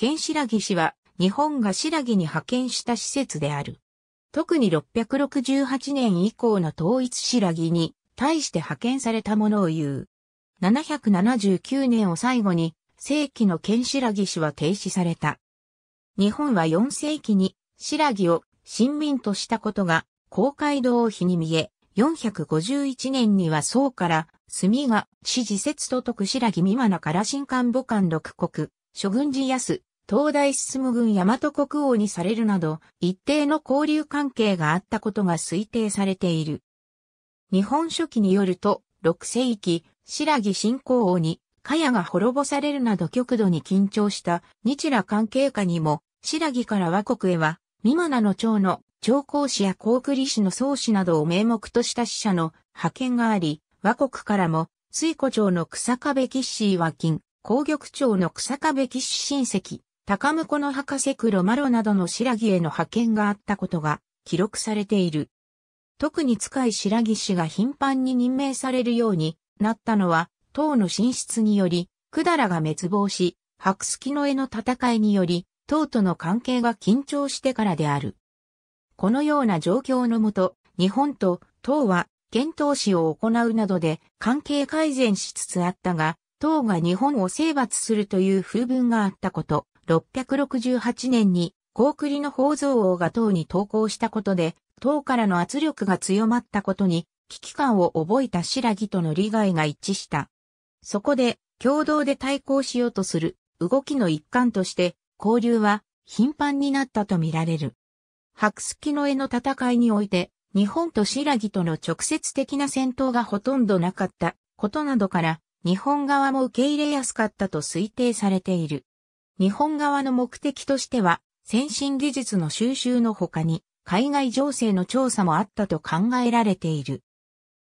県白木市は日本が白木に派遣した施設である。特に668年以降の統一白木に対して派遣されたものを言う。779年を最後に世紀の県白木氏は停止された。日本は4世紀に白木を新民としたことが公会堂日に見え、451年には宋から墨が支持説と徳白木美馬名から新官母官六国、諸軍寺安、東大進軍大和国王にされるなど、一定の交流関係があったことが推定されている。日本書紀によると、6世紀、白木信仰王に、カヤが滅ぼされるなど極度に緊張した日羅関係下にも、白木から和国へは、三マナの長の長公使や高栗氏の宗師などを名目とした使者の派遣があり、和国からも、水古町の草壁騎士和金、工玉町の草壁騎士親戚、高婿の博士黒マロなどの白木への派遣があったことが記録されている。特に使い白木氏が頻繁に任命されるようになったのは、唐の進出により、百済が滅亡し、白月の絵の戦いにより、唐との関係が緊張してからである。このような状況のもと、日本と唐は遣唐使を行うなどで関係改善しつつあったが、唐が日本を征伐するという風文があったこと、6 6 8年に、高栗の宝蔵王が唐に投降したことで、唐からの圧力が強まったことに、危機感を覚えた白木との利害が一致した。そこで、共同で対抗しようとする動きの一環として、交流は頻繁になったとみられる。白月の絵の戦いにおいて、日本と白木との直接的な戦闘がほとんどなかったことなどから、日本側も受け入れやすかったと推定されている。日本側の目的としては、先進技術の収集の他に、海外情勢の調査もあったと考えられている。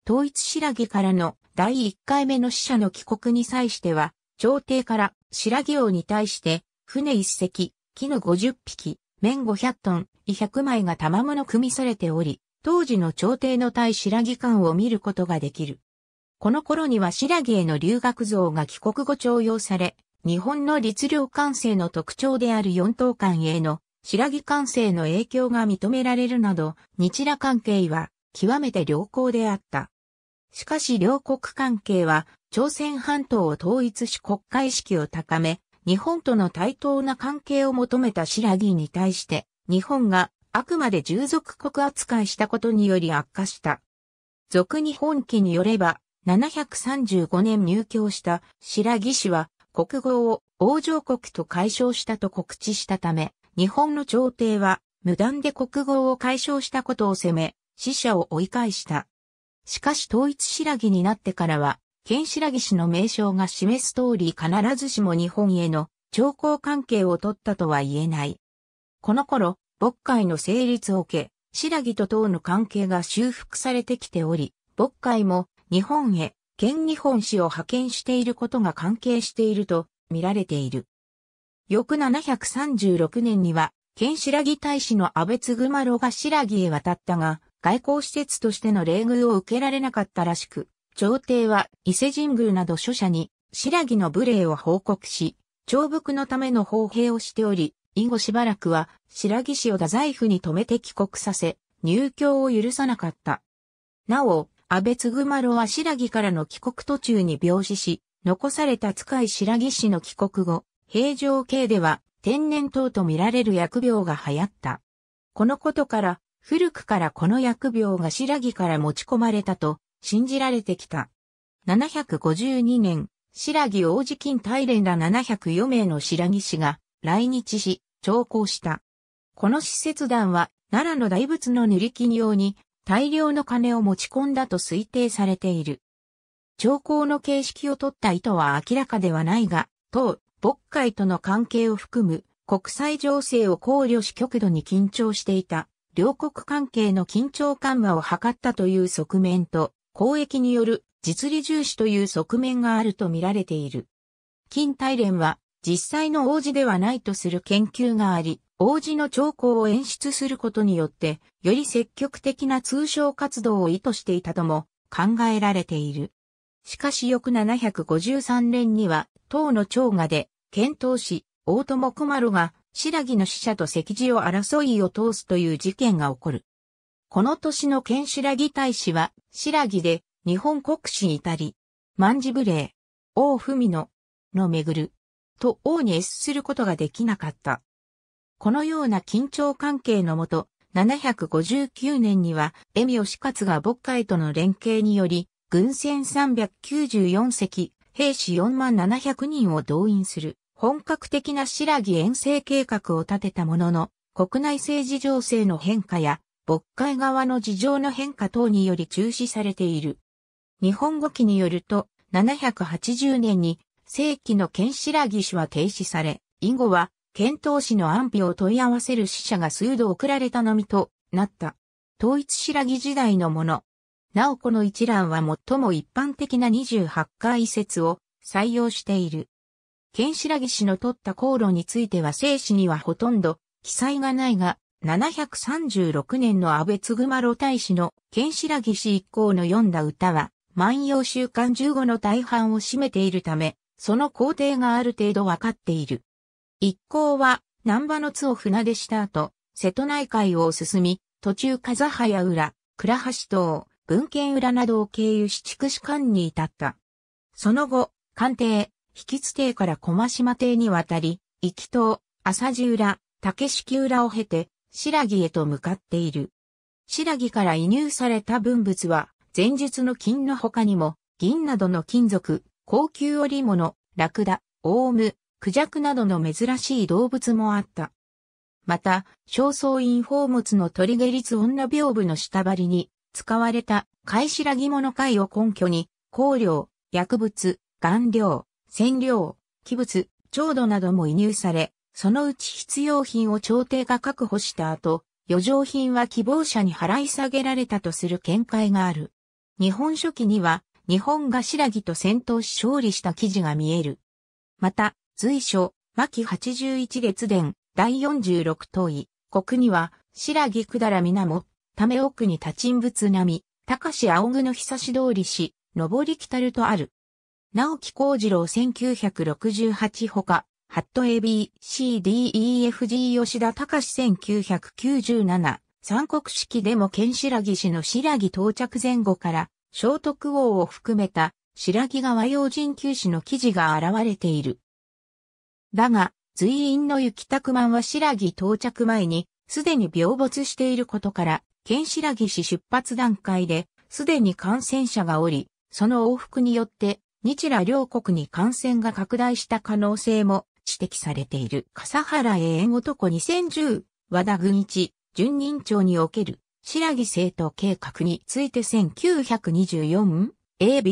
統一白木からの第1回目の死者の帰国に際しては、朝廷から白木王に対して、船1隻、絹50匹、綿500トン、100枚が玉物組みされており、当時の朝廷の対白木館を見ることができる。この頃には白木への留学像が帰国後徴用され、日本の律令管制の特徴である四等間への白木管制の影響が認められるなど、日羅関係は極めて良好であった。しかし両国関係は朝鮮半島を統一し国家意識を高め、日本との対等な関係を求めた白木に対して、日本があくまで従属国扱いしたことにより悪化した。俗日本記によれば、735年入教した白木氏は国号を王城国と解消したと告知したため、日本の朝廷は無断で国号を解消したことを責め、死者を追い返した。しかし統一白木になってからは、県白木氏の名称が示す通り必ずしも日本への朝貢関係を取ったとは言えない。この頃、牧会の成立を受け、白木と党の関係が修復されてきており、牧会も日本へ県日本史を派遣していることが関係していると見られている。翌736年には、県白木大使の安倍津熊呂が白木へ渡ったが、外交施設としての礼遇を受けられなかったらしく、朝廷は伊勢神宮など諸者に白木の無礼を報告し、長伏のための砲兵をしており、以後しばらくは白木氏を太宰府に止めて帰国させ、入居を許さなかった。なお、安倍津熊まは白木からの帰国途中に病死し、残された塚井白木氏の帰国後、平城系では天然痘と見られる薬病が流行った。このことから、古くからこの薬病が白木から持ち込まれたと信じられてきた。752年、白木王子金大連ら704名の白木氏が来日し、調校した。この施設団は、奈良の大仏の塗り金用に、大量の金を持ち込んだと推定されている。兆候の形式を取った意図は明らかではないが、当、渤海との関係を含む国際情勢を考慮し極度に緊張していた、両国関係の緊張緩和を図ったという側面と、交易による実利重視という側面があると見られている。近大連は実際の王子ではないとする研究があり、王子の兆候を演出することによって、より積極的な通商活動を意図していたとも考えられている。しかし翌753年には、唐の長賀で、遣唐使、大友小丸が、白木の使者と石次を争いを通すという事件が起こる。この年の県白木大使は、白木で、日本国史に至り、万事無礼、王文野の巡る、と王に越することができなかった。このような緊張関係のもと、759年には、エミオシカツが牧海との連携により、軍船394隻、兵士4万700人を動員する、本格的な白木遠征計画を立てたものの、国内政治情勢の変化や、牧海側の事情の変化等により中止されている。日本語記によると、780年に、正規の県白木氏は停止され、以後は検討使の安否を問い合わせる死者が数度送られたのみとなった。統一白木時代のもの。なおこの一覧は最も一般的な28回説を採用している。剣白木氏の取った航路については正史にはほとんど記載がないが、736年の安倍津熊ま大使の剣白木氏一行の読んだ歌は、万葉週刊15の大半を占めているため、その工程がある程度わかっている。一行は南波の津を船出した後、瀬戸内海を進み、途中風早浦、倉橋島、文献浦などを経由し筑紫間に至った。その後、官邸、引津邸から駒島邸に渡り、行き島、浅地浦、竹敷浦を経て、白木へと向かっている。白木から移入された文物は、前述の金の他にも、銀などの金属、高級織物、ラクダ、オウム、クジャクなどの珍しい動物もあった。また、正倉院宝物のゲ下ツ女屏風の下張りに、使われた貝白木物貝を根拠に、香料、薬物、顔料、染料、器物、調度なども移入され、そのうち必要品を朝廷が確保した後、余剰品は希望者に払い下げられたとする見解がある。日本書紀には、日本が白木と戦闘し勝利した記事が見える。また、随所、牧81月伝、第46等位、国には、白木くだらみなも、ため奥に立ちんぶつなみ、高し青ぐの久し通りし、上り来たるとある。直木幸次郎1968ほか、ハット ABCDEFG 吉田隆1997、三国式でも県白木市の白木到着前後から、聖徳王を含めた白木川用人旧市の記事が現れている。だが、随員の行きたくまんは白木到着前に、すでに病没していることから、県白木市出発段階で、すでに感染者がおり、その往復によって、日羅両国に感染が拡大した可能性も指摘されている。笠原永遠男2010、和田軍一、準任長における、白木政党計画について 1924AB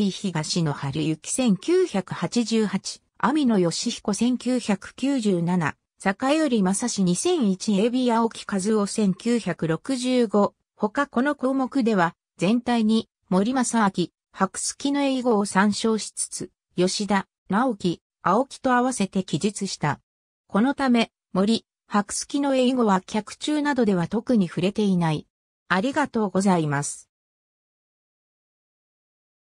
東の春き1988網野義彦1997、坂寄正史2001 AB 青木和夫1965、他この項目では、全体に、森正明、白月の英語を参照しつつ、吉田、直樹、青木と合わせて記述した。このため、森、白月の英語は客中などでは特に触れていない。ありがとうございます。